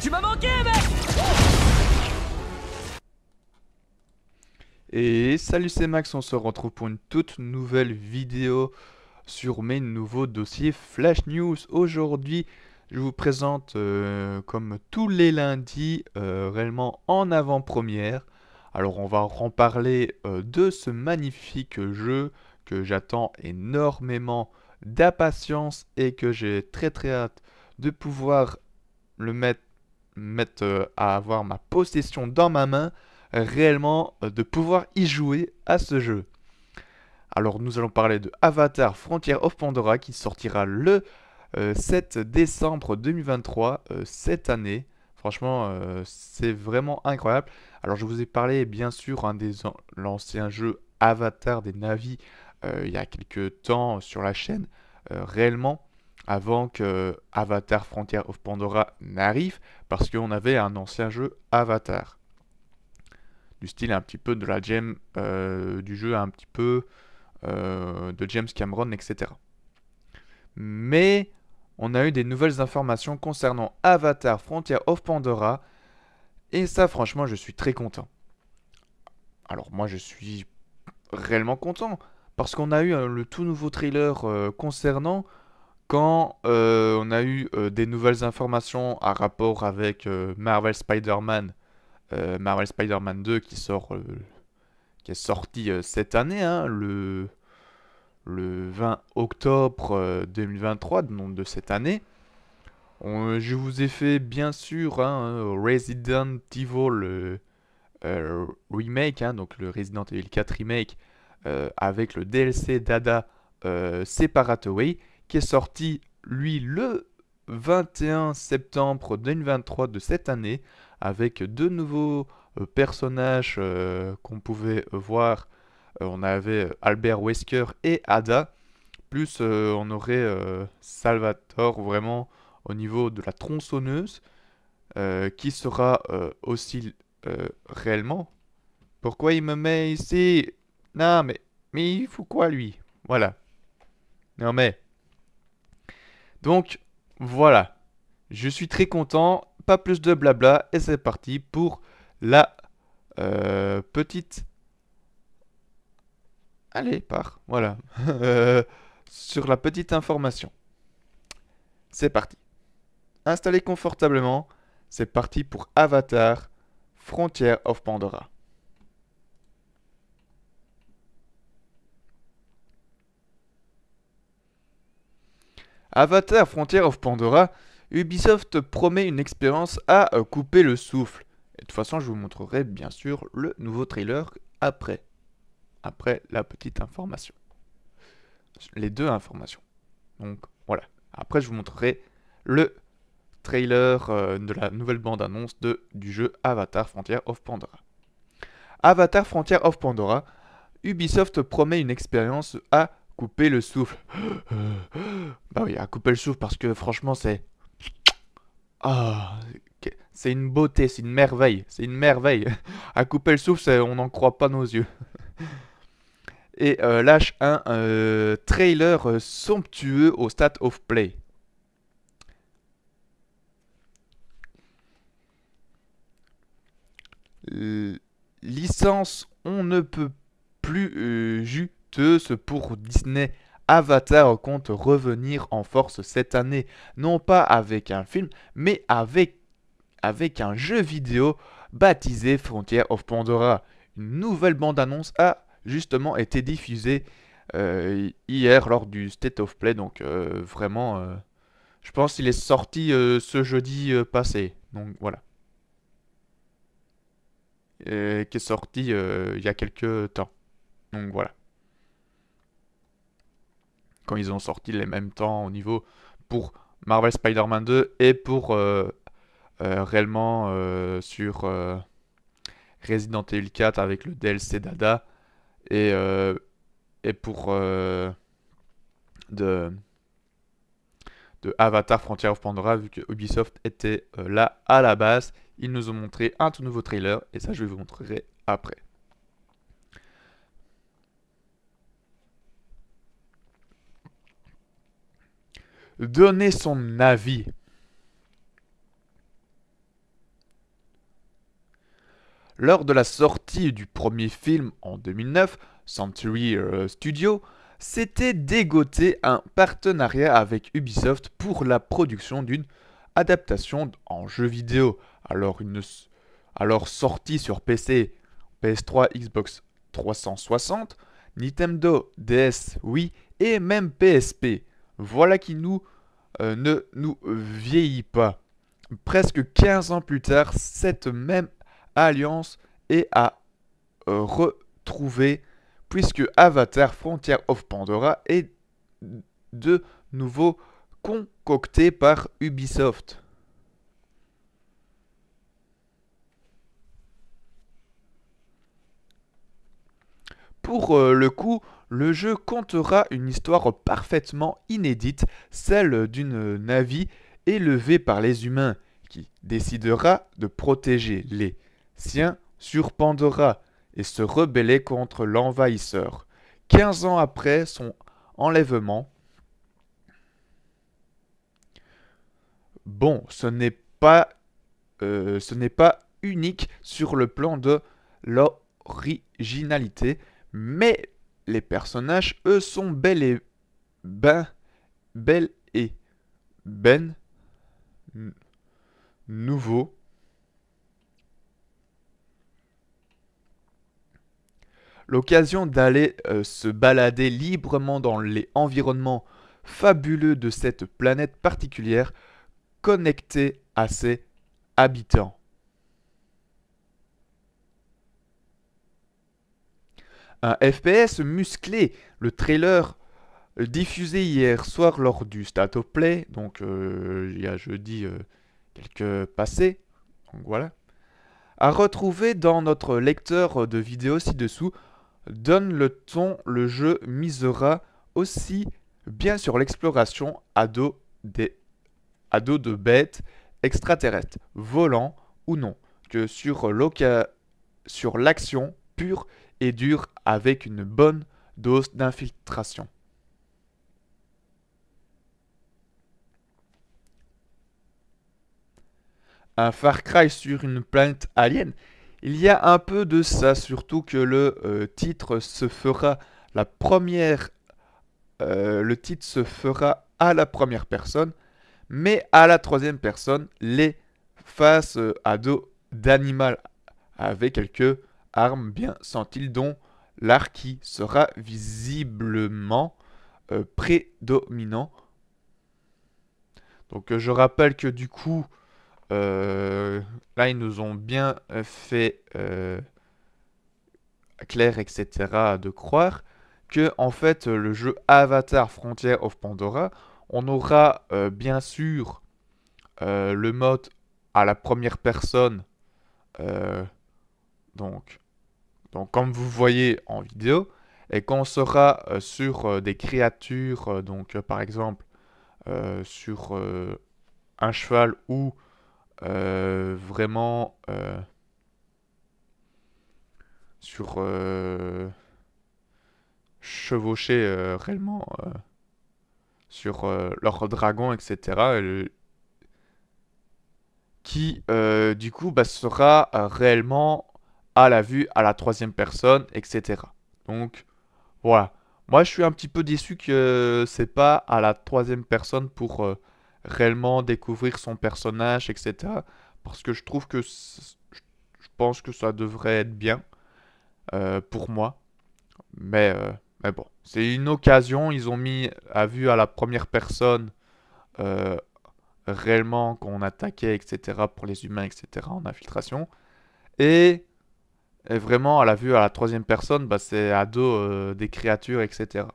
Tu m'as manqué, mec Et salut, c'est Max, on se retrouve pour une toute nouvelle vidéo sur mes nouveaux dossiers Flash News. Aujourd'hui, je vous présente, euh, comme tous les lundis, euh, réellement en avant-première. Alors, on va en parler euh, de ce magnifique jeu que j'attends énormément d'impatience et que j'ai très très hâte de pouvoir le mettre mettre euh, à avoir ma possession dans ma main, réellement euh, de pouvoir y jouer à ce jeu. Alors nous allons parler de Avatar Frontier of Pandora qui sortira le 7 euh, décembre 2023, cette année. Franchement, c'est vraiment incroyable. Alors je vous ai parlé bien sûr hein, des l'ancien jeu Avatar des Navis il y a quelques temps sur la chaîne. réellement, avant que Avatar Frontier of Pandora n'arrive, parce qu'on avait un ancien jeu Avatar. Du style un petit peu de la gem, euh, du jeu un petit peu euh, de James Cameron, etc. Mais on a eu des nouvelles informations concernant Avatar Frontier of Pandora, et ça franchement je suis très content. Alors moi je suis réellement content, parce qu'on a eu euh, le tout nouveau trailer concernant quand euh, on a eu euh, des nouvelles informations à rapport avec euh, Marvel Spider-Man, Marvel Spider-Man 2 qui sort, qui est sorti cette année, hein, le, 20 octobre 2023, de cette année. je vous ai fait bien sûr hein, Resident Evil remake, hein, donc le Resident Evil 4 remake avec le DLC Dada Separate Way qui est sorti, lui, le 21 septembre 2023 de cette année, avec deux nouveaux euh, personnages euh, qu'on pouvait voir. Euh, on avait Albert Wesker et Ada. Plus on aurait Salvatore vraiment au niveau de la tronçonneuse, qui sera aussi réellement. Pourquoi il me met ici Non mais, mais il fout quoi lui Voilà. Non mais, donc voilà, je suis très content, pas plus de blabla, et c'est parti pour la euh, petite... Allez, pars. voilà, euh, sur la petite information. C'est parti. Installez confortablement, c'est parti pour Avatar, Frontier of Pandora. Avatar Frontier of Pandora, Ubisoft promet une expérience à euh, couper le souffle. de toute façon, je vous montrerai bien sûr le nouveau trailer après. Après la petite information. Les deux informations. Donc voilà. Après, je vous montrerai le trailer euh, de la nouvelle bande-annonce du jeu Avatar Frontier of Pandora. Avatar Frontier of Pandora, Ubisoft promet une expérience à couper le souffle. bah oui, à couper le souffle parce que franchement, c'est. Ah, c'est une beauté, c'est une merveille, c'est une merveille. À couper le souffle, on n'en croit pas nos yeux. Et euh, lâche un euh, trailer euh, somptueux au stat of Play. licence on ne peut plus euh, ce pour Disney, Avatar compte revenir en force cette année, non pas avec un film, mais avec, avec un jeu vidéo baptisé Frontier of Pandora. Une nouvelle bande-annonce a justement été diffusée euh, hier lors du State of Play, donc euh, vraiment, euh, je pense qu'il est sorti ce jeudi passé, donc voilà. Et, qui est sorti il y a quelques temps. Donc voilà quand ils ont sorti les mêmes temps au niveau pour Marvel Spider-Man 2 et pour euh, euh, réellement euh, sur Resident Evil 4 avec le DLC Dada et, et pour de, de Avatar Frontier of Pandora vu que Ubisoft était là à la base. Ils nous ont montré un tout nouveau trailer et ça je vais vous montrer après. donner son avis. Lors de la sortie du premier film en 2009, Century euh, Studio, s'était dégoté un partenariat avec Ubisoft pour la production d'une adaptation en jeu vidéo. Alors, une, alors sortie sur PC, PS3, Xbox 360, Nintendo, DS, Wii et même PSP. Voilà qui nous euh, ne nous vieillit pas. Presque 15 ans plus tard, cette même alliance est à euh, retrouver puisque Avatar Frontier of Pandora est de nouveau concocté par Ubisoft. Pour euh, le coup, le jeu contera une histoire parfaitement inédite, celle d'une navie élevée par les humains, qui décidera de protéger les siens sur Pandora et se rebeller contre l'envahisseur. 15 ans après son enlèvement, bon, ce n'est pas, euh, ce n'est pas unique sur le plan de l'originalité, mais les personnages, eux, sont bel et ben, bel et ben, nouveau. L'occasion d'aller euh, se balader librement dans les environnements fabuleux de cette planète particulière connectée à ses habitants. un FPS musclé. Le trailer euh, diffusé hier soir lors du State Play, donc euh, il y a jeudi euh, quelques passés, voilà, à retrouver dans notre lecteur de vidéos ci-dessous, donne le ton, le jeu misera aussi bien sur l'exploration à des... à de bêtes extraterrestres, volants ou non, que sur l'action pure et avec une bonne dose d'infiltration. Un Far Cry sur une planète alien Il y a un peu de ça, surtout que le euh, titre se fera la première... Euh, le titre se fera à la première personne, mais à la troisième personne, les faces à euh, dos d'animal avec quelques arme bien sent-il donc l'art qui sera visiblement euh, prédominant. Donc euh, je rappelle que du coup, euh, là ils nous ont bien fait clair, etc. de croire que en fait le jeu Avatar Frontier of Pandora, on aura bien sûr le mode à la première personne donc, donc comme vous voyez en vidéo, et qu'on sera euh, sur euh, des créatures, euh, donc par exemple sur un cheval ou vraiment sur chevaucher réellement sur leur dragon, etc. qui du coup bah, sera réellement à la vue, à la troisième personne, etc. Donc voilà. Moi je suis un petit peu déçu que c'est pas à la troisième personne pour euh, réellement découvrir son personnage, etc. Parce que je trouve que je pense que ça devrait être bien euh, pour moi. Mais, euh, mais bon, c'est une occasion. Ils ont mis à vue à la première personne réellement qu'on attaquait, etc. pour les humains, etc. en infiltration. Et et vraiment, à la vue à la troisième personne, bah, c'est à dos euh, des créatures, etc.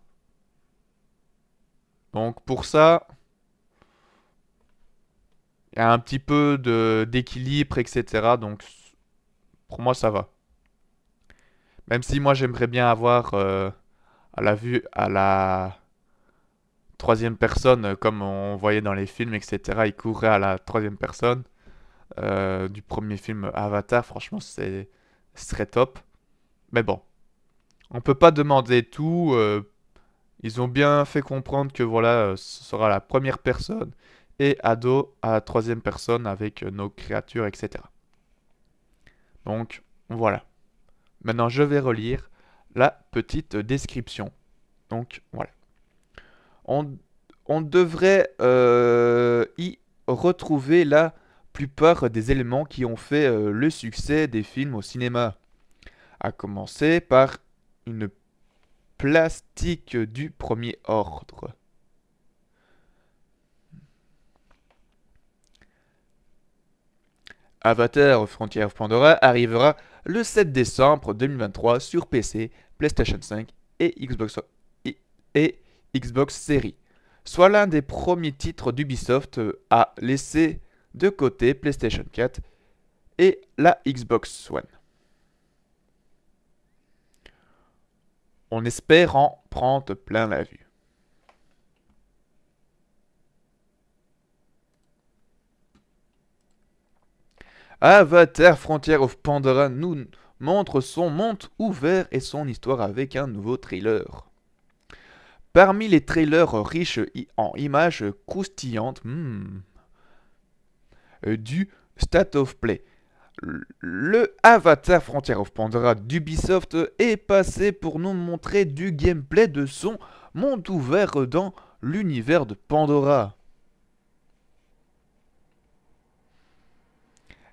Donc pour ça, il y a un petit peu d'équilibre, etc. Donc pour moi, ça va. Même si moi, j'aimerais bien avoir euh, à la vue à la troisième personne, euh, comme on voyait dans les films, etc. Il courait à la troisième personne. du premier film Avatar, franchement, c'est ce serait top. Mais bon, on peut pas demander tout. Euh, ils ont bien fait comprendre que voilà, euh, ce sera la première personne et ado à la troisième personne avec euh, nos créatures, etc. Donc voilà. Maintenant, je vais relire la petite description. Donc voilà. On, on devrait y retrouver la plupart des éléments qui ont fait euh, le succès des films au cinéma. À commencer par une plastique du premier ordre. Avatar of Pandora arrivera le 7 décembre 2023 sur PC, PlayStation 5 et Xbox, et Xbox Series, soit l'un des premiers titres d'Ubisoft à euh, laisser de côté PlayStation 4 et la Xbox One. On espère en prendre plein la vue. Avatar Frontier of Pandora nous montre son monde ouvert et son histoire avec un nouveau trailer. Parmi les trailers riches en images croustillantes, hmm, euh, du Stat of Play. Le Avatar Frontier of Pandora d'Ubisoft est passé pour nous montrer du gameplay de son monde ouvert dans l'univers de Pandora.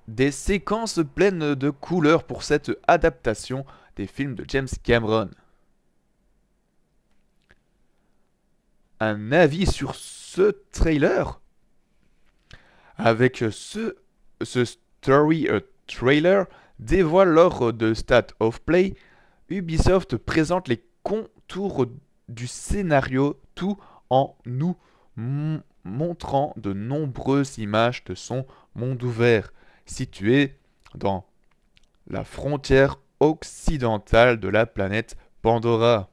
Des séquences pleines de couleurs pour cette adaptation des films de James Cameron. Un avis sur ce trailer avec ce, story euh, trailer dévoile lors de Stat of Play, Ubisoft présente les contours du scénario tout en nous montrant de nombreuses images de son monde ouvert, situé dans la frontière occidentale de la planète Pandora.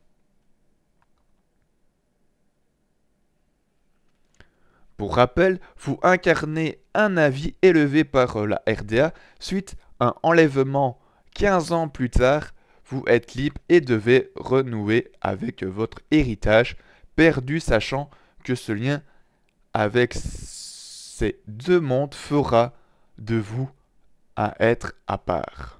Pour rappel, vous incarnez un avis élevé par euh, la RDA suite à un enlèvement 15 ans plus tard. Vous êtes libre et devez renouer avec votre héritage perdu, sachant que ce lien avec ces deux mondes fera de vous à être à part.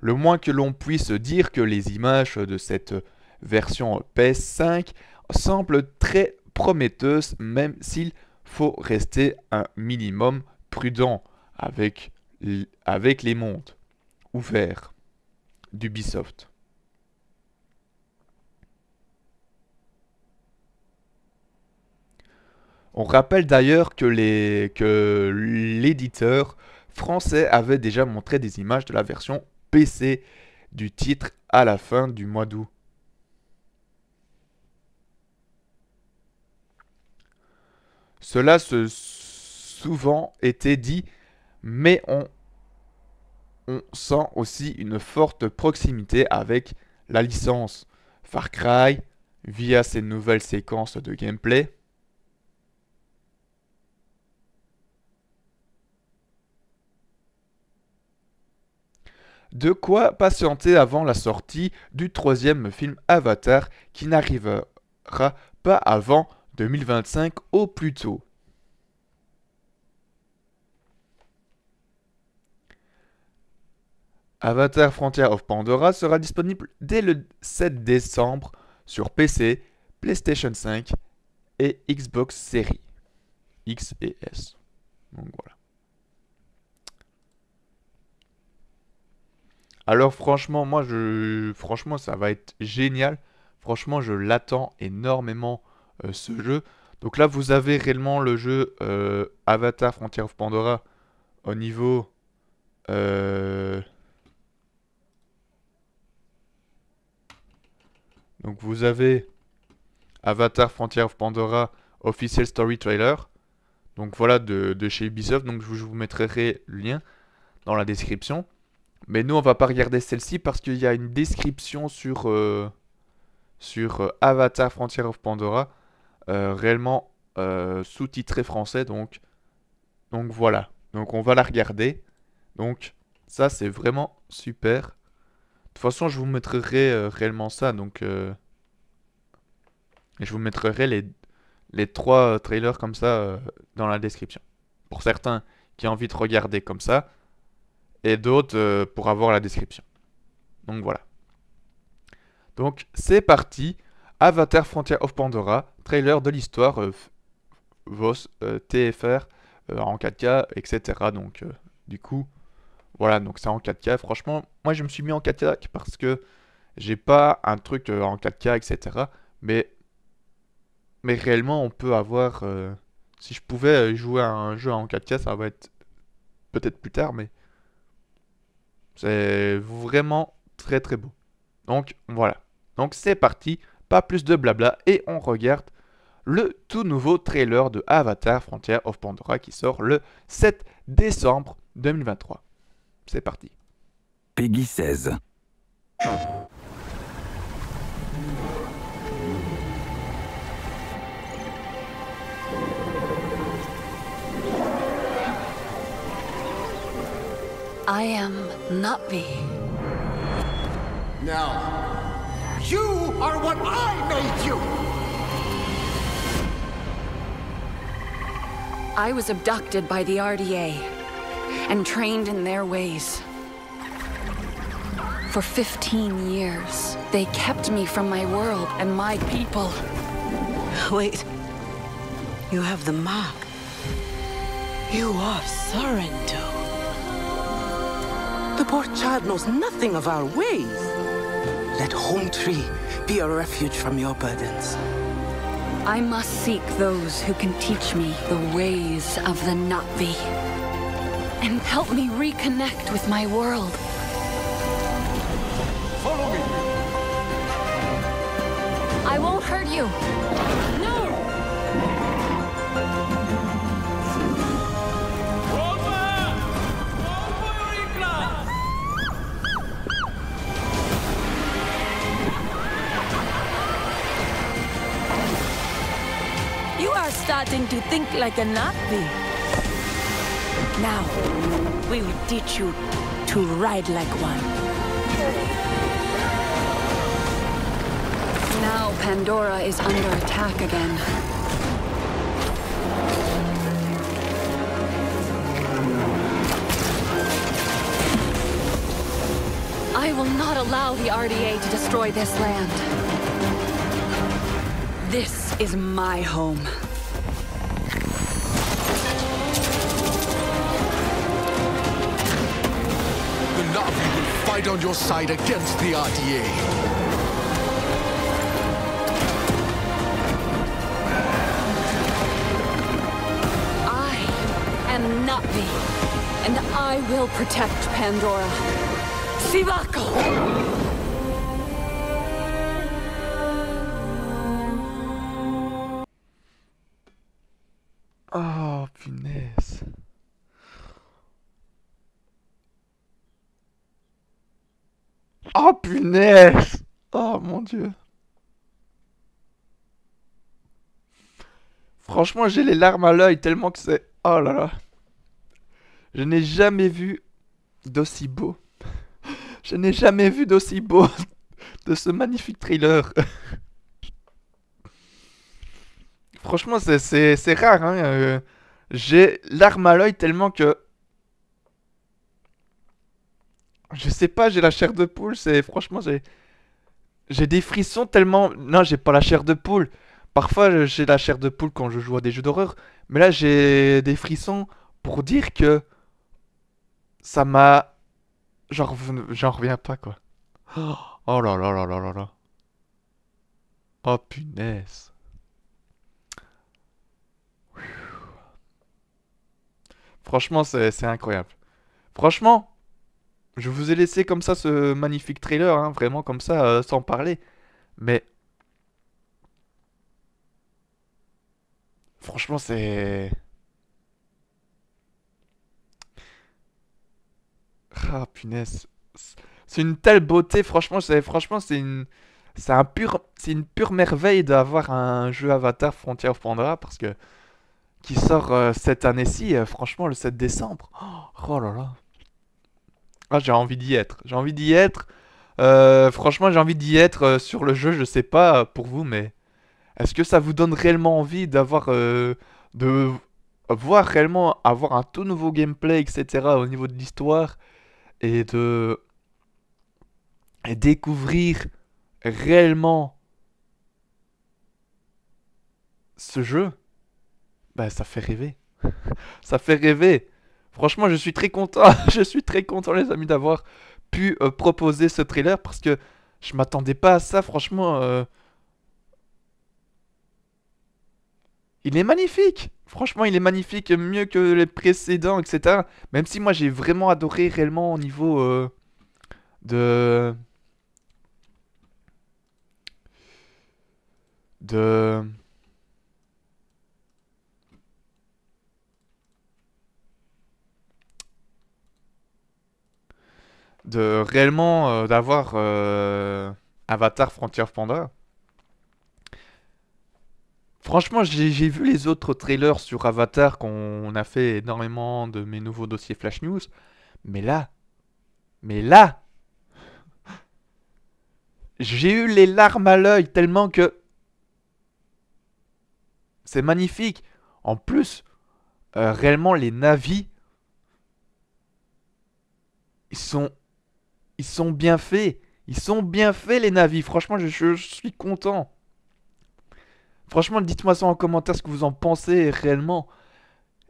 Le moins que l'on puisse dire que les images de cette version PS5 semblent très prometteuses, même s'il faut rester un minimum prudent avec, les mondes ouverts d'Ubisoft. On rappelle d'ailleurs que l'éditeur français avait déjà montré des images de la version PC du titre à la fin du mois d'août. Cela se souvent été dit, mais on, on sent aussi une forte proximité avec la licence. Far Cry, via ses nouvelles séquences de gameplay, de quoi patienter avant la sortie du troisième film Avatar qui n'arrivera pas avant 2025 au plus tôt. Avatar Frontier of Pandora sera disponible dès le 7 décembre sur PC, PlayStation 5 et Xbox Series X et S. Donc voilà. Alors franchement, moi, je, franchement, ça va être génial. Franchement, je l'attends énormément euh, ce jeu. Donc là, vous avez réellement le jeu euh, Avatar Frontier of Pandora au niveau... Euh, donc vous avez Avatar Frontier of Pandora Official Story Trailer. Donc voilà, de, de chez Ubisoft. Donc je vous mettrai le lien dans la description. Mais nous, on va pas regarder celle-ci parce qu'il y a une description sur, euh, sur euh, Avatar Frontier of Pandora, euh, réellement sous-titré français. Donc, donc voilà. Donc on va la regarder. Donc ça, c'est vraiment super. De toute façon, je vous mettrai réellement ça, donc... je vous mettrai les, les trois trailers comme ça dans la description. Pour certains qui ont envie de regarder comme ça, et d'autres euh, pour avoir la description. Donc voilà. Donc c'est parti. Avatar Frontier of Pandora, trailer de l'histoire, euh, VOS, euh, TFR en 4K, etc. Donc du coup, voilà, donc c'est en 4K. Franchement, moi je me suis mis en 4K parce que j'ai pas un truc en 4K, etc. Mais, mais réellement, on peut avoir. si je pouvais jouer à un jeu en 4K, ça va être peut-être plus tard, mais c'est vraiment très très beau. Donc voilà. Donc c'est parti, pas plus de blabla et on regarde le tout nouveau trailer de Avatar Frontier of Pandora qui sort le 7 décembre 2023. C'est parti. Peggy 16. not be. Now, you are what I made you! I was abducted by the RDA and trained in their ways. For 15 years, they kept me from my world and my people. Wait. You have the mark. You are Sorrento. The poor child knows nothing of our ways. Let Home Tree be a refuge from your burdens. I must seek those who can teach me the ways of the Na'vi and help me reconnect with my world. Follow me. I won't hurt you. No! starting to think like a Nazi. Now, we will teach you to ride like one. Now Pandora is under attack again. I will not allow the RDA to destroy this land. This is my home. on your side against the RDA. I am not me, and I will protect Pandora. Sivako! Oh, punaise. Oh punaise Oh mon dieu Franchement, j'ai les larmes à l'œil tellement que c'est... Oh là là Je n'ai jamais vu d'aussi beau. Je n'ai jamais vu d'aussi beau de ce magnifique thriller. Franchement, c'est rare. Hein euh, j'ai larmes à l'œil tellement que... Je sais pas, j'ai la chair de poule, c'est franchement j'ai j'ai des frissons tellement non, j'ai pas la chair de poule. Parfois j'ai la chair de poule quand je joue à des jeux d'horreur, mais là j'ai des frissons pour dire que ça m'a genre, j'en reviens pas quoi. Oh là là là là là là. Oh punaise. Franchement, c'est incroyable. Franchement, je vous ai laissé comme ça ce magnifique trailer, hein, vraiment comme ça, euh, sans parler. Mais... Franchement, c'est... Ah, punaise. C'est une telle beauté, franchement, c'est franchement c'est une... C'est un pur, une pure merveille d'avoir un jeu Avatar Frontier of Pandora parce que qui sort euh, cette année-ci, euh, franchement le 7 décembre. Oh, oh là là. Ah, j'ai envie d'y être. J'ai envie d'y être. Euh, franchement, j'ai envie d'y être euh, sur le jeu. Je sais pas euh, pour vous, mais est-ce que ça vous donne réellement envie d'avoir. de voir réellement avoir un tout nouveau gameplay, etc. au niveau de l'histoire et de. découvrir réellement ce jeu, ben ça fait rêver. ça fait rêver. Franchement, je suis très content, je suis très content les amis d'avoir pu euh, proposer ce trailer parce que je m'attendais pas à ça, franchement. Euh. Il est magnifique Franchement, il est magnifique, mieux que les précédents, etc. Même si moi, j'ai vraiment adoré réellement au niveau euh, de... De... de réellement euh, d'avoir euh, Avatar Frontier Panda. Franchement, j'ai vu les autres trailers sur Avatar qu'on a fait énormément de mes nouveaux dossiers Flash News, mais là, mais là, j'ai eu les larmes à l'œil tellement que c'est magnifique. En plus, euh, réellement les navis ils sont ils sont bien faits. Ils sont bien faits, les navis. Franchement, je, suis content. Franchement, dites-moi ça en commentaire ce que vous en pensez réellement.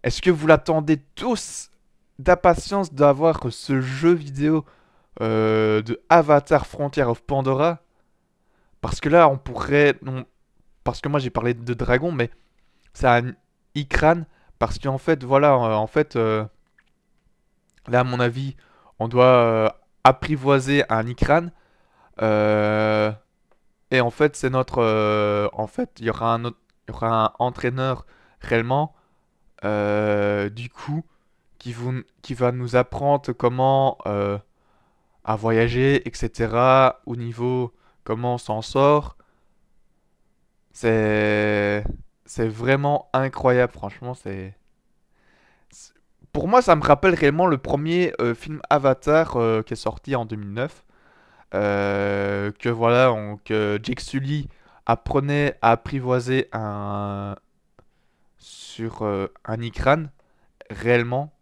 Est-ce que vous l'attendez tous d'impatience d'avoir ce jeu vidéo euh, de Avatar Frontier of Pandora Parce que là, on pourrait. Parce que moi, j'ai parlé de dragon, mais ça un crâne. Parce qu'en fait, voilà, en fait, euh, là, à mon avis, on doit euh, apprivoiser un Ikran. Euh, et en fait, c'est notre. Euh, en fait, il y aura un autre, y aura un entraîneur réellement euh, du coup qui, vous, qui va nous apprendre comment à voyager, etc. Au niveau comment on s'en sort. C'est c'est vraiment incroyable, franchement, c'est pour moi, ça me rappelle réellement le premier euh, film Avatar euh, qui est sorti en 2009. Euh, que voilà, que Jake Sully apprenait à apprivoiser un sur un Ikran réellement,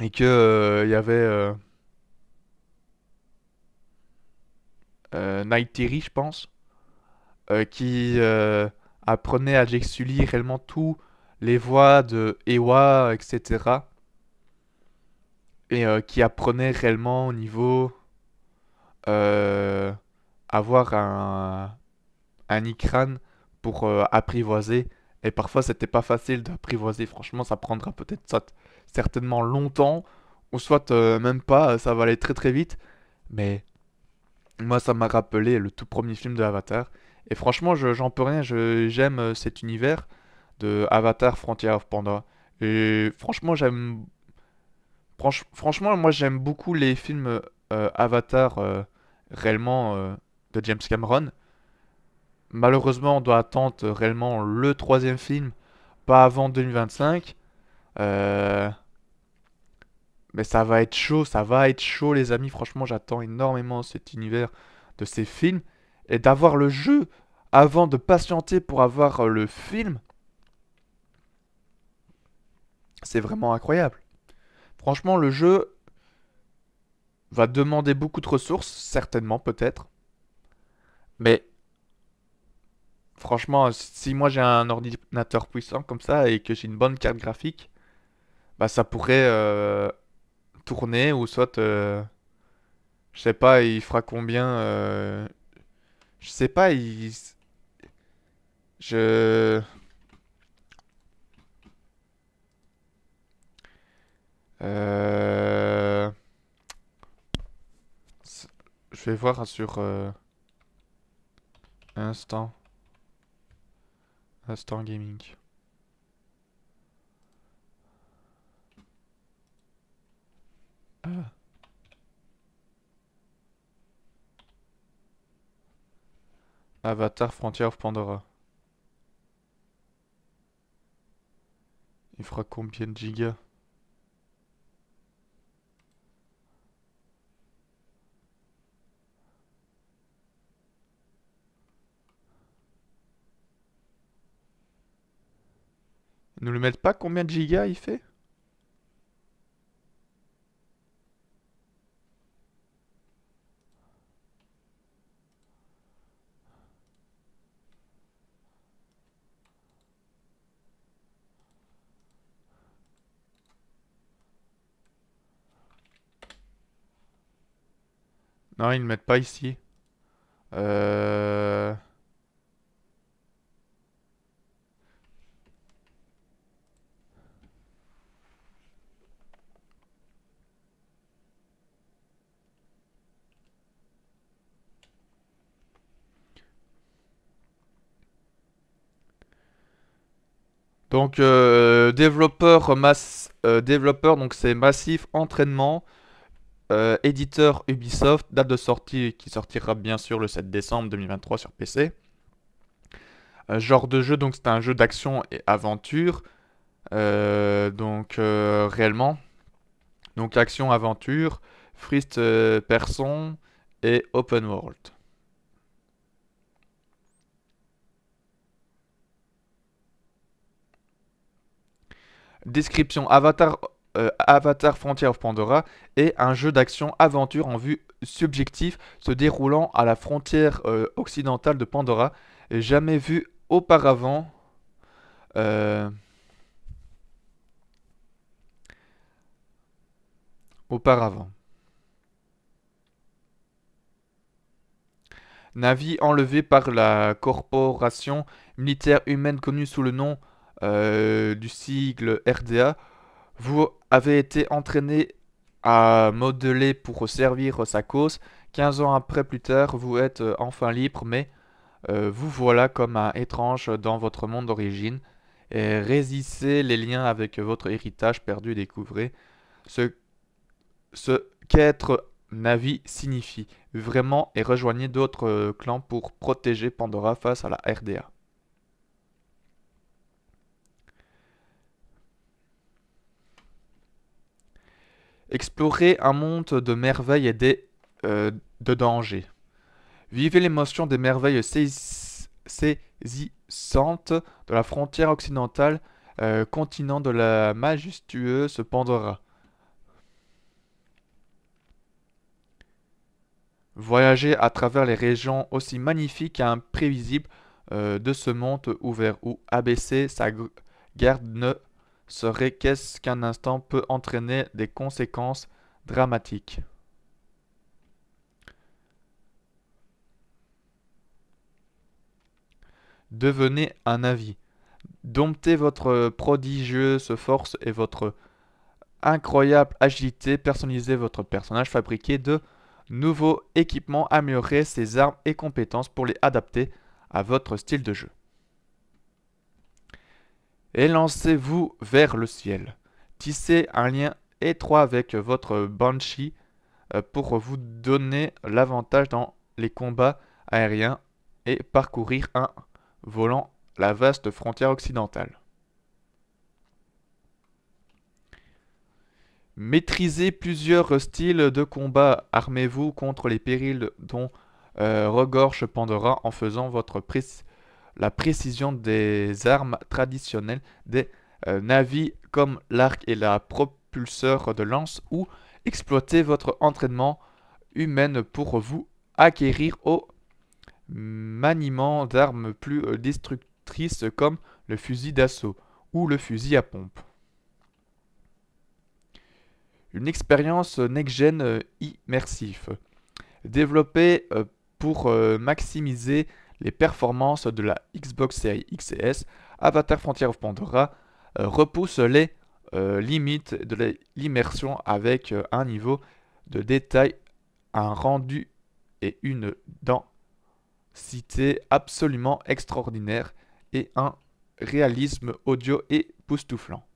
et que il y avait Night je pense, qui apprenait à Jake Sully réellement tout les voix de Ewa, etc. Et euh, qui apprenait réellement au niveau euh, avoir un, un pour euh, apprivoiser. Et parfois, c'était pas facile d'apprivoiser. Franchement, ça prendra peut-être soit certainement longtemps, ou soit même pas, ça va aller très très vite. Mais moi, ça m'a rappelé le tout premier film de Avatar. Et franchement, j'en peux rien, j'aime cet univers de Avatar Frontier of Panda. Et franchement, j'aime. Franchement, moi j'aime beaucoup les films euh, Avatar euh, réellement euh, de James Cameron. Malheureusement, on doit attendre réellement le troisième film, pas avant 2025. Mais ça va être chaud, ça va être chaud, les amis. Franchement, j'attends énormément cet univers de ces films. Et d'avoir le jeu avant de patienter pour avoir le film, c'est vraiment incroyable. Franchement, le jeu va demander beaucoup de ressources, certainement, peut-être. Mais franchement, si moi j'ai un ordinateur puissant comme ça et que j'ai une bonne carte graphique, bah ça pourrait euh, tourner ou soit, euh, je sais pas, il fera combien, euh, je sais pas, il, je Euh, je vais voir sur... Euh, instant. Instant Gaming. Ah. Avatar Frontier of Pandora. Il fera combien de gigas Ne le mettent pas combien de gigas il fait Non, ils ne mettent pas ici. Euh... Donc, euh, développeur, mass, euh, donc c'est Massif Entraînement, euh, éditeur Ubisoft, date de sortie qui sortira bien sûr le 7 décembre 2023 sur PC. genre de jeu, donc c'est un jeu d'action et aventure, donc réellement. Donc action, aventure, Frist person et open world. Description Avatar, euh, Avatar Frontier of Pandora est un jeu d'action aventure en vue subjective se déroulant à la frontière euh, occidentale de Pandora, jamais vu auparavant. Euh, auparavant. Navi enlevé par la corporation militaire humaine connue sous le nom euh, du sigle RDA, vous avez été entraîné à modeler pour servir sa cause. 15 ans après plus tard, vous êtes euh, enfin libre, mais euh, vous voilà comme un étrange dans votre monde d'origine. Et résistez les liens avec votre héritage perdu, découvrez ce, ce qu'être Navi signifie vraiment et rejoignez d'autres clans pour protéger Pandora face à la RDA. Explorez un monde de merveilles et euh, de dangers. Vivez l'émotion des merveilles saisissantes de la frontière occidentale, euh, continent de la majestueuse Pandora. Voyager à travers les régions aussi magnifiques et imprévisibles euh, de ce monde ouvert ou abaisser sa garde ne ce quest qu'un instant peut entraîner des conséquences dramatiques. Devenez un avis. Domptez votre prodigieuse force et votre incroyable agilité, personnalisez votre personnage, fabriquez de nouveaux équipements, améliorez ses armes et compétences pour les adapter à votre style de jeu et lancez-vous vers le ciel. Tissez un lien étroit avec votre Banshee euh, pour vous donner l'avantage dans les combats aériens et parcourir un volant la vaste frontière occidentale. Maîtrisez plusieurs styles de combat, armez-vous contre les périls dont euh, regorge Pandora en faisant votre prise la précision des armes traditionnelles des euh, navis comme l'arc et la propulseur de lance ou exploiter votre entraînement humain pour vous acquérir au maniement d'armes plus euh, destructrices comme le fusil d'assaut ou le fusil à pompe. Une expérience next-gen euh, immersive. Développée pour maximiser les performances de la Xbox Series X S, Avatar Frontier of Pandora euh, repoussent les euh, limites de l'immersion avec euh, un niveau de détail, un rendu et une densité absolument extraordinaire et un réalisme audio époustouflant.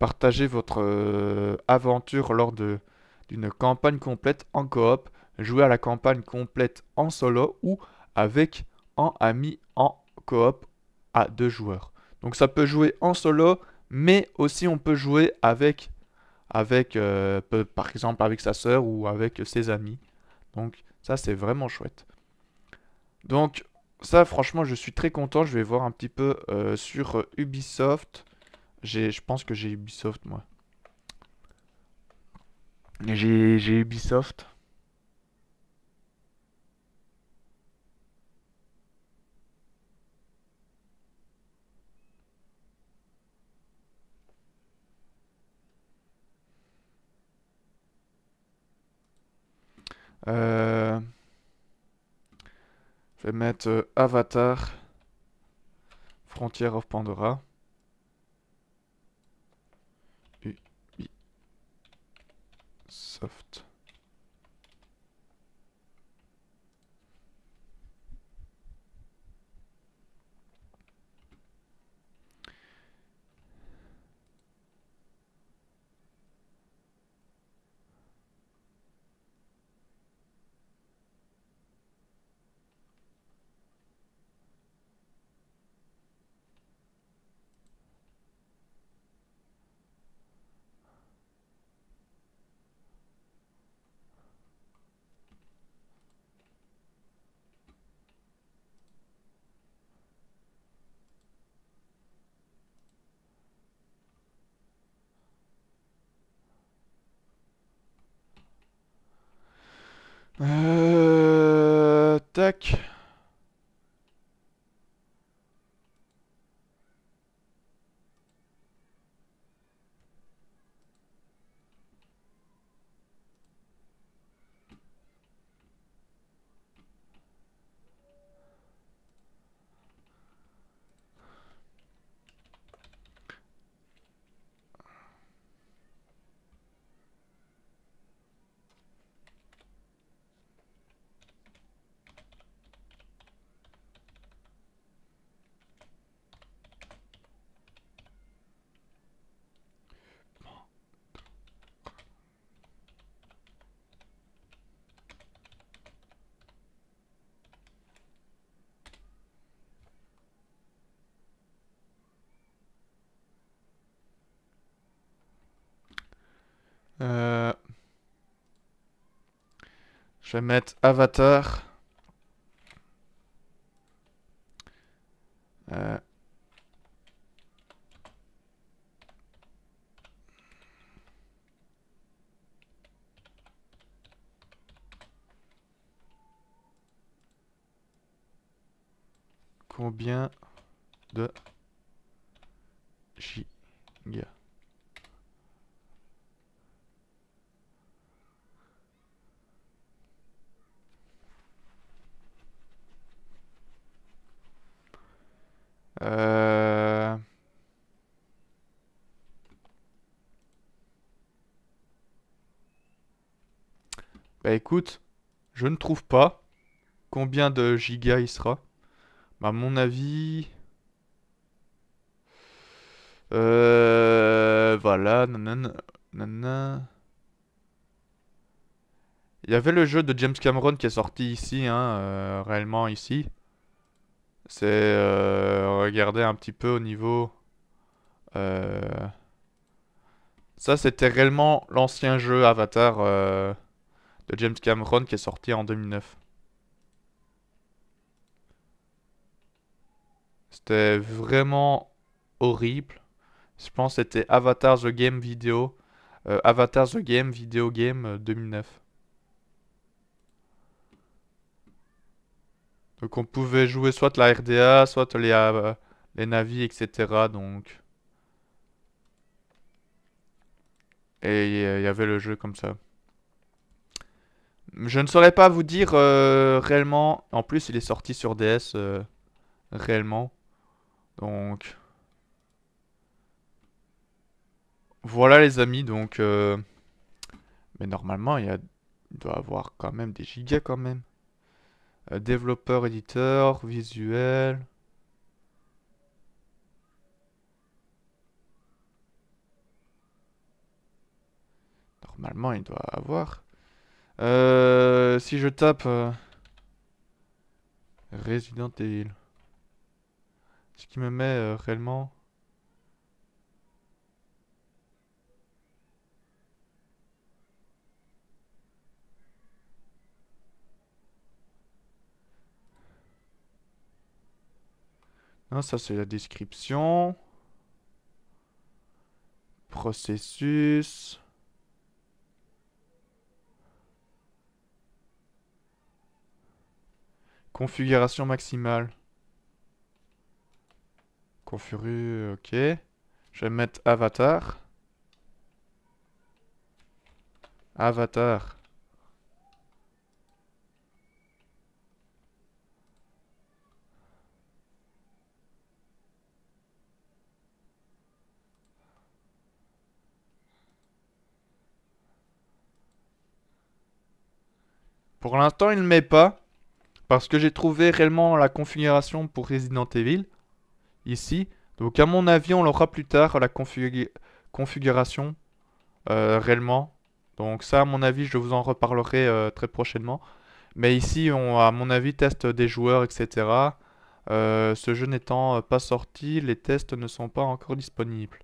Partagez votre aventure lors d'une campagne complète en coop jouer à la campagne complète en solo ou avec un ami en coop à deux joueurs. Donc ça peut jouer en solo, mais aussi on peut jouer avec, avec euh, par exemple avec sa sœur ou avec ses amis. Donc ça c'est vraiment chouette. Donc ça franchement je suis très content, je vais voir un petit peu euh, sur Ubisoft. Je pense que j'ai Ubisoft moi. J'ai Ubisoft. Euh, je vais mettre euh, Avatar, Frontier of Pandora. Ubisoft. Euh... Tac. Je vais mettre Avatar. Euh, combien de gigas Eh, écoute, je ne trouve pas combien de gigas il sera. à mon avis... Euh, voilà, nanana, nanana. Il y avait le jeu de James Cameron qui est sorti ici, hein, euh, réellement ici. C'est euh, regarder un petit peu au niveau... Euh, ça, c'était réellement l'ancien jeu Avatar... James Cameron qui est sorti en 2009. C'était vraiment horrible. Je pense que c'était Avatar The Game Video. Euh, Avatar The Game Video Game 2009. Euh, donc on pouvait jouer soit la RDA, soit les, euh, les navis, etc. Donc... Et il y avait le jeu comme ça. Je ne saurais pas vous dire euh, réellement. En plus, il est sorti sur DS euh, réellement. Donc... Voilà les amis, donc... Euh, mais normalement, il, y il doit avoir quand même des gigas quand même. développeur, éditeur, visuel... Normalement, il doit avoir... Euh, si je tape euh, Resident Evil, ce qui me met euh, réellement. Non, ça c'est la description. Processus. Configuration maximale. Confuru, ok. Je vais mettre avatar. Avatar. Pour l'instant, il ne met pas. Parce que j'ai trouvé réellement la configuration pour Resident Evil, ici. Donc à mon avis, on l'aura plus tard, la configuration, euh, réellement. Donc ça, à mon avis, je vous en reparlerai euh, très prochainement. Mais ici, on, à mon avis, teste des joueurs, etc. Euh, ce jeu n'étant pas sorti, les tests ne sont pas encore disponibles.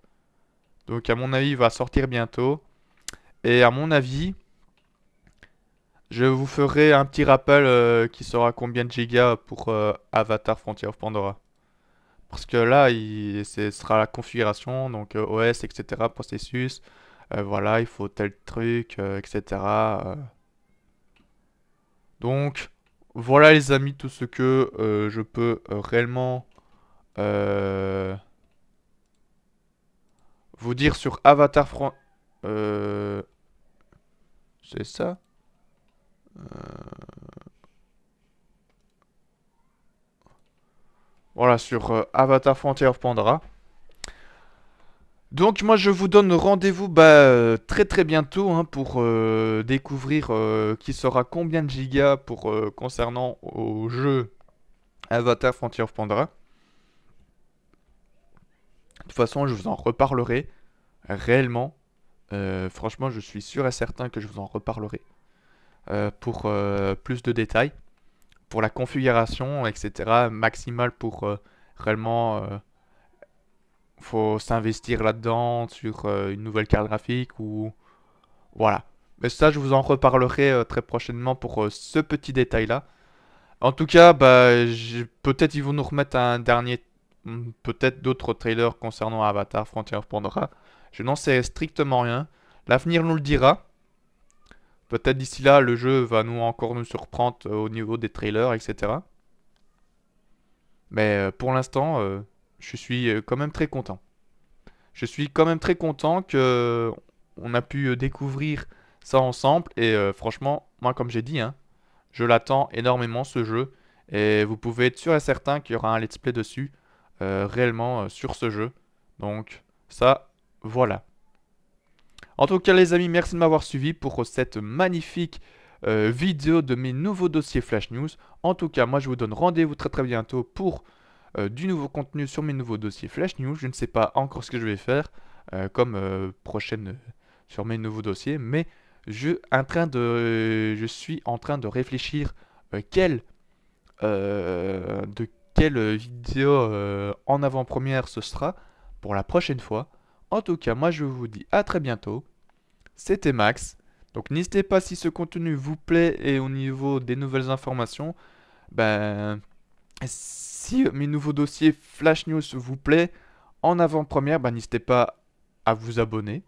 Donc à mon avis, il va sortir bientôt. Et à mon avis, je vous ferai un petit rappel euh, qui sera combien de gigas pour euh, Avatar Frontier of Pandora. Parce que là, il, ce sera la configuration, donc euh, OS, etc., processus. voilà, il faut tel truc, etc. Donc, voilà les amis, tout ce que je peux réellement vous dire sur Avatar Frontier... C'est ça euh, voilà, sur euh, Avatar Frontier of Pandora. Donc moi je vous donne rendez-vous bah, euh, très très bientôt hein, pour découvrir qui sera combien de gigas pour concernant au jeu Avatar Frontier of Pandora. De toute façon je vous en reparlerai réellement. franchement je suis sûr et certain que je vous en reparlerai. Euh, pour euh, plus de détails, pour la configuration, etc. maximal pour euh, réellement faut s'investir là-dedans sur une nouvelle carte graphique ou voilà. Mais ça, je vous en reparlerai très prochainement pour ce petit détail-là. En tout cas, bah, peut-être ils vont nous remettre un dernier, peut-être d'autres trailers concernant Avatar Frontier of Pandora. Je n'en sais strictement rien. L'avenir nous le dira. Peut-être d'ici là, le jeu va nous encore nous surprendre euh, au niveau des trailers, etc. Mais euh, pour l'instant, euh, je suis quand même très content. Je suis quand même très content que on a pu découvrir ça ensemble. Et franchement, moi, comme j'ai dit, hein, je l'attends énormément ce jeu. Et vous pouvez être sûr et certain qu'il y aura un let's play dessus, réellement sur ce jeu. Donc ça, voilà. En tout cas les amis, merci de m'avoir suivi pour cette magnifique euh, vidéo de mes nouveaux dossiers Flash News. En tout cas, moi je vous donne rendez-vous très très bientôt pour euh, du nouveau contenu sur mes nouveaux dossiers Flash News. Je ne sais pas encore ce que je vais faire euh, comme prochaine sur mes nouveaux dossiers, mais je, en train de, je suis en train de réfléchir de quelle vidéo en avant-première ce sera pour la prochaine fois. En tout cas, moi je vous dis à très bientôt. C'était Max. Donc n'hésitez pas si ce contenu vous plaît et au niveau des nouvelles informations, ben, si mes nouveaux dossiers Flash News vous plaît, en avant-première, ben, n'hésitez pas à vous abonner.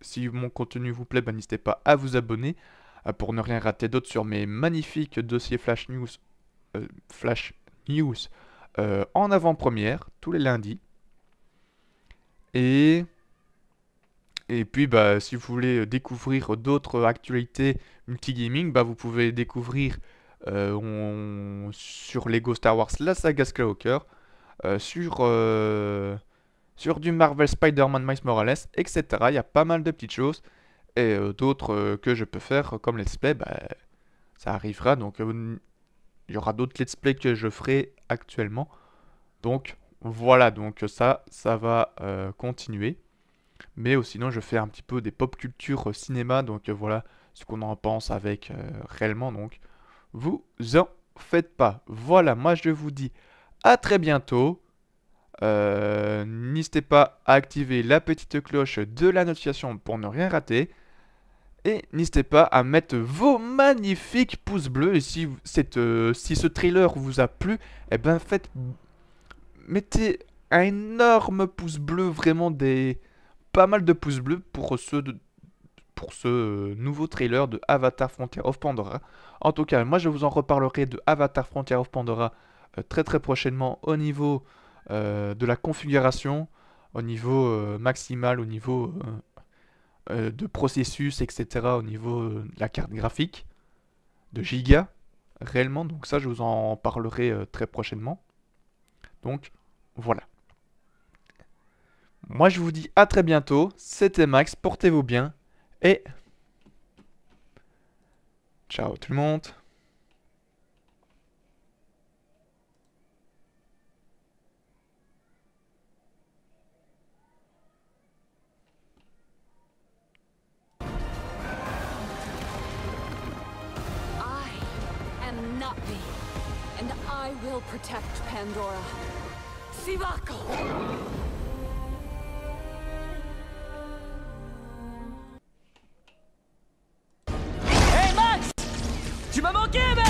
Si mon contenu vous plaît, ben, n'hésitez pas à vous abonner euh, pour ne rien rater d'autre sur mes magnifiques dossiers Flash News, euh, Flash News euh, en avant-première tous les lundis. Et, et puis, bah, si vous voulez euh, découvrir d'autres actualités multigaming, bah, vous pouvez découvrir euh, sur Lego Star Wars la saga Skywalker, euh, sur, sur du Marvel Spider-Man Miles Morales, etc. Il y a pas mal de petites choses et d'autres que je peux faire comme let's play, bah, ça arrivera. Donc, il y aura d'autres let's play que je ferai actuellement. Donc, voilà, donc ça, ça va euh, continuer. Mais euh, sinon, je fais un petit peu des pop culture euh, cinéma, donc voilà ce qu'on en pense avec réellement. Donc, vous en faites pas. Voilà, moi je vous dis à très bientôt. N'hésitez pas à activer la petite cloche de la notification pour ne rien rater. Et n'hésitez pas à mettre vos magnifiques pouces bleus. Et si, cette, si ce trailer vous a plu, et eh ben faites mettez un énorme pouce bleu, vraiment des pas mal de pouces bleus pour ce, pour ce nouveau trailer de Avatar Frontier of Pandora. En tout cas, moi je vous en reparlerai de Avatar Frontier of Pandora euh, très très prochainement au niveau euh, de la configuration, au niveau euh, maximal, au niveau de processus, etc., au niveau de la carte graphique, de giga, réellement. Donc ça, je vous en parlerai très prochainement. Donc, voilà. Moi, je vous dis à très bientôt. C'était Max, portez-vous bien et ciao tout le monde. I will protect Pandora. Hey Max Tu m'as manqué,